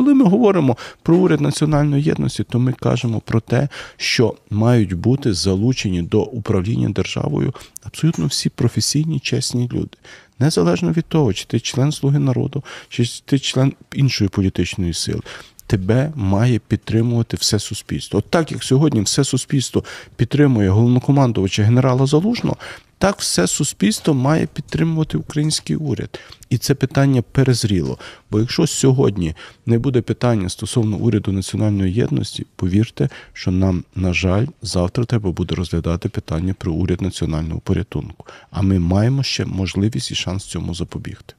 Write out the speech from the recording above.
Коли ми говоримо про уряд національної єдності, то ми кажемо про те, що мають бути залучені до управління державою абсолютно всі професійні, чесні люди. Незалежно від того, чи ти член слуги народу, чи ти член іншої політичної сили. Тебе має підтримувати все суспільство. От так як сьогодні все суспільство підтримує головнокомандувача генерала Залужного, так, все суспільство має підтримувати український уряд, і це питання перезріло. Бо якщо сьогодні не буде питання стосовно уряду національної єдності, повірте, що нам, на жаль, завтра треба буде розглядати питання про уряд національного порятунку. А ми маємо ще можливість і шанс цьому запобігти.